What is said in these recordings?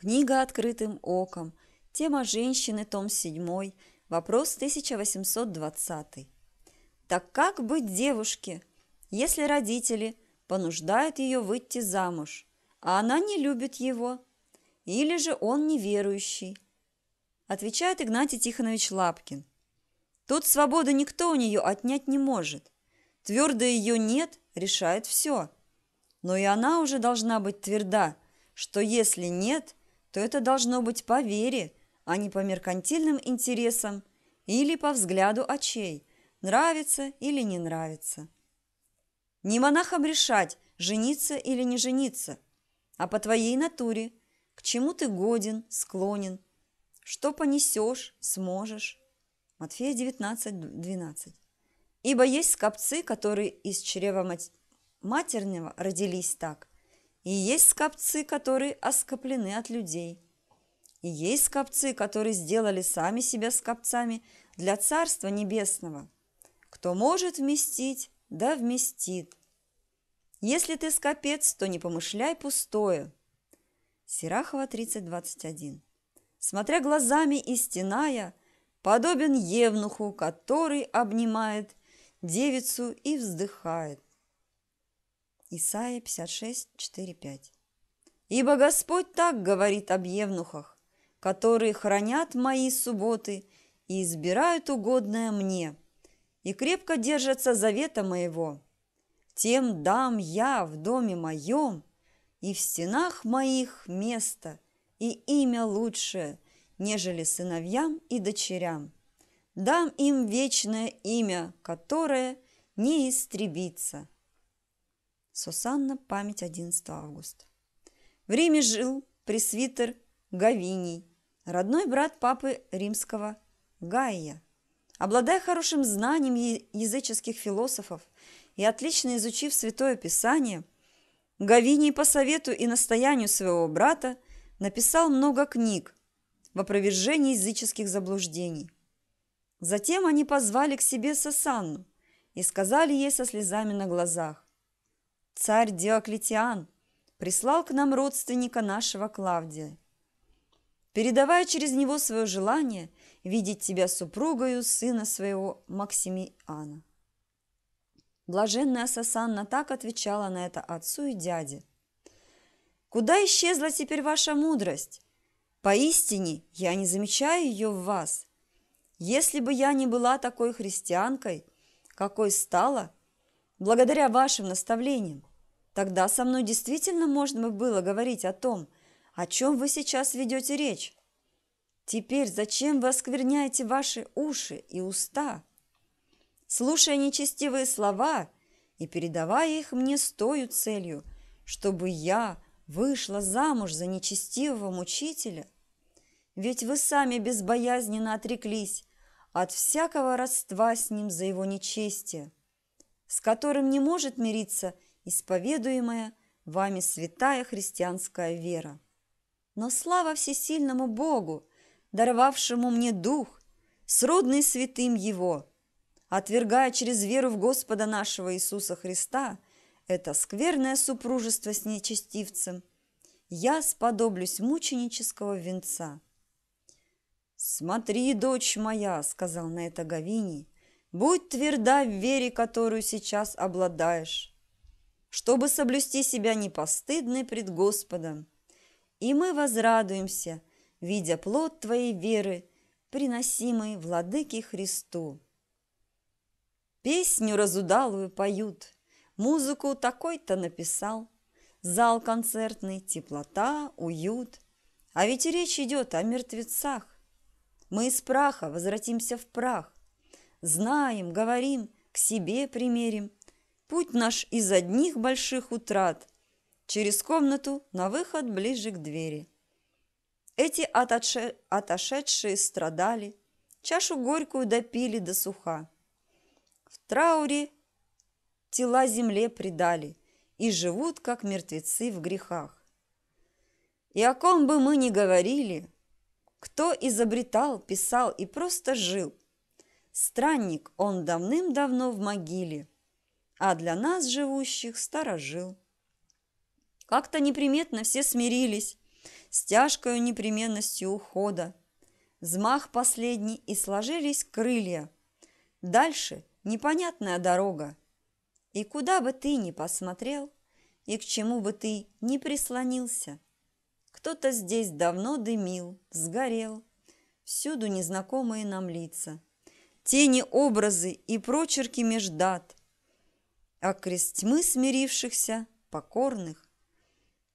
Книга «Открытым оком», тема «Женщины», том 7, вопрос 1820. Так как быть девушке, если родители понуждают ее выйти замуж, а она не любит его, или же он неверующий? Отвечает Игнатий Тихонович Лапкин. Тут свободы никто у нее отнять не может. Твердо ее нет, решает все. Но и она уже должна быть тверда, что если нет – то это должно быть по вере, а не по меркантильным интересам или по взгляду очей, нравится или не нравится. Не монахам решать, жениться или не жениться, а по твоей натуре, к чему ты годен, склонен, что понесешь, сможешь. Матфея 19, 12. Ибо есть скопцы, которые из чрева матерного родились так, и есть скопцы, которые оскоплены от людей. И есть скопцы, которые сделали сами себя скопцами для Царства Небесного. Кто может вместить, да вместит. Если ты скопец, то не помышляй пустое. Сирахова 30.21 Смотря глазами и стеная, подобен евнуху, который обнимает девицу и вздыхает. Исайя 56, 4, 5. «Ибо Господь так говорит об евнухах, которые хранят мои субботы и избирают угодное мне, и крепко держатся завета моего. Тем дам я в доме моем и в стенах моих место и имя лучшее, нежели сыновьям и дочерям. Дам им вечное имя, которое не истребится». Сусанна, память 11 августа. В Риме жил пресвитер Гавиний, родной брат папы римского Гая. Обладая хорошим знанием языческих философов и отлично изучив Святое Писание, Гавиний по совету и настоянию своего брата написал много книг в опровержении языческих заблуждений. Затем они позвали к себе Сосанну и сказали ей со слезами на глазах, царь Диоклетиан прислал к нам родственника нашего Клавдия. Передавая через него свое желание видеть тебя супругою сына своего Максимиана. Блаженная Сасанна так отвечала на это отцу и дяде. «Куда исчезла теперь ваша мудрость? Поистине я не замечаю ее в вас. Если бы я не была такой христианкой, какой стала, благодаря вашим наставлениям, Тогда со мной действительно можно было говорить о том, о чем вы сейчас ведете речь. Теперь зачем вы оскверняете ваши уши и уста? Слушая нечестивые слова и передавая их мне с тою целью, чтобы я вышла замуж за нечестивого мучителя? Ведь вы сами безбоязненно отреклись от всякого родства с ним за его нечестие, с которым не может мириться – исповедуемая вами святая христианская вера. Но слава всесильному Богу, даровавшему мне дух, сродный святым Его, отвергая через веру в Господа нашего Иисуса Христа это скверное супружество с нечестивцем, я сподоблюсь мученического венца. «Смотри, дочь моя», — сказал на это Гавини, — «будь тверда в вере, которую сейчас обладаешь, чтобы соблюсти себя непостыдной пред Господом. И мы возрадуемся, видя плод Твоей веры, приносимый Владыке Христу. Песню разудалую поют, музыку такой-то написал, зал концертный, теплота, уют. А ведь речь идет о мертвецах. Мы из праха возвратимся в прах, знаем, говорим, к себе примерим – Путь наш из одних больших утрат. Через комнату на выход ближе к двери. Эти отоше... отошедшие страдали, Чашу горькую допили до суха. В трауре тела земле предали И живут, как мертвецы в грехах. И о ком бы мы ни говорили, Кто изобретал, писал и просто жил, Странник он давным-давно в могиле – а для нас, живущих, старожил. Как-то неприметно все смирились с тяжкою непременностью ухода. Взмах последний, и сложились крылья. Дальше непонятная дорога. И куда бы ты ни посмотрел, и к чему бы ты ни прислонился, кто-то здесь давно дымил, сгорел. Всюду незнакомые нам лица. Тени, образы и прочерки меж дат, а крест тьмы смирившихся, покорных.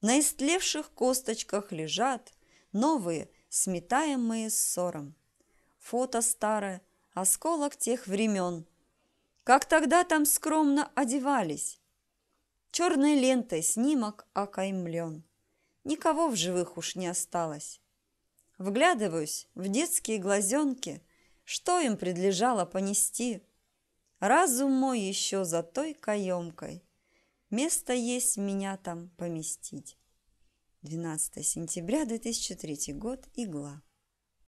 На истлевших косточках лежат новые, сметаемые ссором. Фото старое, осколок тех времен. Как тогда там скромно одевались. Черной лентой снимок окаймлен. Никого в живых уж не осталось. Вглядываюсь в детские глазенки, что им предлежало понести – Разум мой еще за той каемкой. Место есть меня там поместить. 12 сентября 2003 год. Игла.